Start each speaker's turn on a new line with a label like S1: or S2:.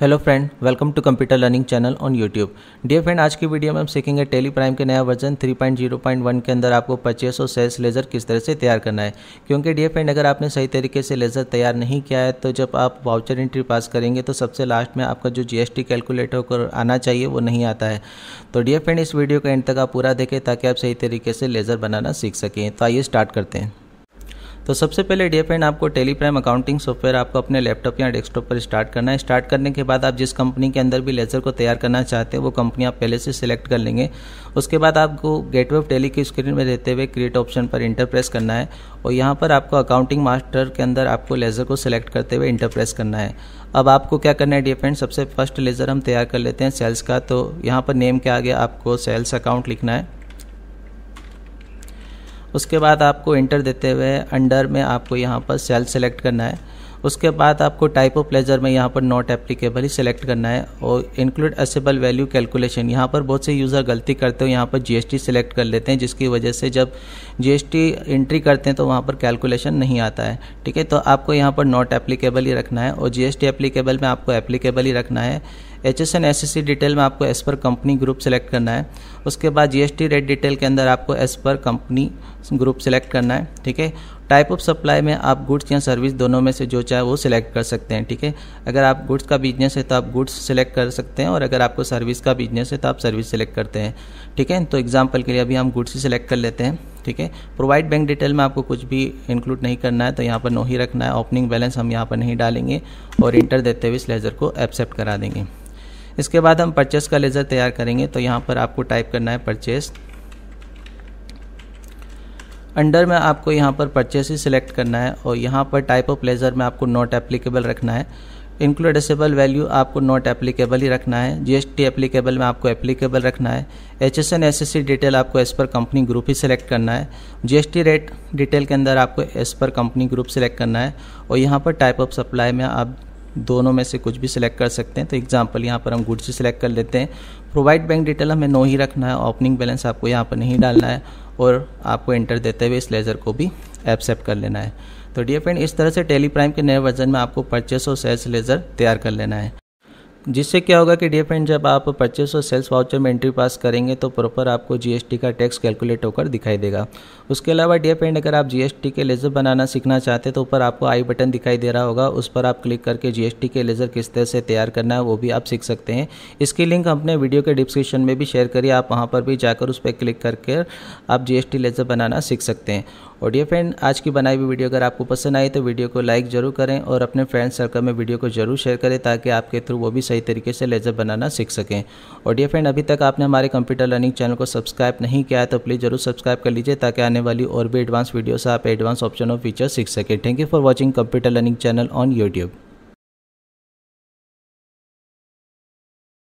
S1: hello friend welcome to computer learning channel on YouTube dear friend आज की video में हम सीखेंगे टेली प्राइम के नया वर्जन 3.0.1 के अंदर आपको परचेस और सेल्स लेज़र किस तरह से तैयार करना है क्योंकि डियर फ्रेंड अगर आपने सही तरीके से लेज़र तैयार नहीं किया है तो जब आप वाउचर एंट्री पास करेंगे तो सबसे लास्ट में आपका जो जी कैलकुलेटर होकर आना चाहिए वो नहीं आता है तो डियर फ्रेंड इस वीडियो का एंड तक आप पूरा देखें ताकि आप सही तरीके से लेज़र बनाना सीख सकें तो आइए स्टार्ट करते हैं तो सबसे पहले डियर फ्रेंड आपको टेलीप्राइम अकाउंटिंग सॉफ्टवेयर आपको अपने लैपटॉप या डेस्कटॉप पर स्टार्ट करना है स्टार्ट करने के बाद आप जिस कंपनी के अंदर भी लेजर को तैयार करना चाहते हैं वो कंपनी आप पहले से सिलेक्ट कर लेंगे उसके बाद आपको गेट ऑफ टेली की स्क्रीन में रहते हुए क्रिएट ऑप्शन पर इंटरप्रेस करना है और यहाँ पर आपको अकाउंटिंग मास्टर के अंदर आपको लेजर को सिलेक्ट करते हुए इंटरप्रेस करना है अब आपको क्या करना है डियर फ्रेंड सबसे फर्स्ट लेजर हम तैयार कर लेते हैं सेल्स का तो यहाँ पर नेम के आगे आपको सेल्स अकाउंट लिखना है उसके बाद आपको इंटर देते हुए अंडर में आपको यहाँ पर सेल सेलेक्ट करना है उसके बाद आपको टाइप ऑफ लेजर में यहाँ पर नॉट एप्लीकेबल ही सिलेक्ट करना है और इंक्लूड असेबल वैल्यू कैलकुलेशन यहाँ पर बहुत से यूज़र गलती करते हो यहाँ पर जीएसटी सेलेक्ट कर लेते हैं जिसकी वजह से जब जीएसटी एंट्री करते हैं तो वहाँ पर कैलकुलेशन नहीं आता है ठीक है तो आपको यहाँ पर नॉट एप्लीकेबल ही रखना है और जी एप्लीकेबल में आपको एप्लीकेबल ही रखना है H S N S S C detail में आपको as per company group select करना है उसके बाद G S T rate detail के अंदर आपको as per company group select करना है ठीक है टाइप ऑफ सप्लाई में आप गुड्स या सर्विस दोनों में से जो चाहे वो सिलेक्ट कर सकते हैं ठीक है अगर आप गुड्स का बिजनेस है तो आप गुड्स सेलेक्ट कर सकते हैं और अगर आपको सर्विस का बिजनेस है तो आप सर्विस सेलेक्ट करते हैं ठीक है तो एग्जाम्पल के लिए अभी हम गुड्स ही सिलेक्ट कर लेते हैं ठीक है प्रोवाइड बैंक डिटेल में आपको कुछ भी इंक्लूड नहीं करना है तो यहाँ पर नो ही रखना है ओपनिंग बैलेंस हम यहाँ पर नहीं डालेंगे और इंटर देते हुए इस लेजर को एक्सेप्ट करा देंगे इसके बाद हम परचेस का लेज़र तैयार करेंगे तो यहाँ पर आपको टाइप करना है परचेस अंडर में आपको यहाँ पर परचेस ही सिलेक्ट करना है और यहाँ पर टाइप ऑफ लेज़र में आपको नॉट एप्लीकेबल रखना है इंक्लूडेसेबल वैल्यू आपको नॉट एप्लीकेबल ही रखना है जीएसटी एप्लीकेबल में आपको एप्लीकेबल रखना है H S N S S C detail आपको एस पर कंपनी ग्रुप ही सिलेक्ट करना है जीएसटी रेट डिटेल के अंदर आपको एस पर कंपनी ग्रुप सिलेक्ट करना है और यहाँ पर टाइप ऑफ सप्लाई में आप दोनों में से कुछ भी सिलेक्ट कर सकते हैं तो एग्जाम्पल यहाँ पर हम गुड्स सिलेक्ट कर लेते हैं प्रोवाइड बैंक डिटेल हमें नो ही रखना है ओपनिंग बैलेंस आपको यहाँ पर नहीं डालना है और आपको एंटर देते हुए इस लेज़र को भी एक्सेप्ट कर लेना है तो डियर फ्रेंड इस तरह से टेली प्राइम के नए वर्जन में आपको परचेस और सेल्स लेज़र तैयार कर लेना है जिससे क्या होगा कि फ्रेंड जब आप परचेस और सेल्स वाउचर में एंट्री पास करेंगे तो प्रॉपर आपको जीएसटी का टैक्स कैलकुलेट होकर दिखाई देगा उसके अलावा फ्रेंड अगर आप जीएसटी के लेज़र बनाना सीखना चाहते हैं तो ऊपर आपको आई बटन दिखाई दे रहा होगा उस पर आप क्लिक करके जीएसटी के लेज़र किस तरह से तैयार करना है वो भी आप सीख सकते हैं इसकी लिंक हमने वीडियो के डिस्क्रिप्शन में भी शेयर करिए आप वहाँ पर भी जाकर उस पर क्लिक करके आप जीएसटी लेज़र बनाना सीख सकते हैं और डियर फ्रेंड आज की बनाई हुई वीडियो अगर आपको पसंद आई तो वीडियो को लाइक ज़रूर करें और अपने फ्रेंड सर्कल में वीडियो को जरूर शेयर करें ताकि आपके थ्रू वो भी सही सही तरीके से लेज़र बनाना सीख सकें और डियर फ्रेंड अभी तक आपने हमारे कंप्यूटर लर्निंग चैनल को सब्सक्राइब नहीं किया है तो प्लीज़ जरूर सब्सक्राइब कर लीजिए ताकि आने वाली और भी एडवांस वीडियो से आप एडवांस ऑप्शन और फीचर सीख सकें thank you for watching computer learning channel on YouTube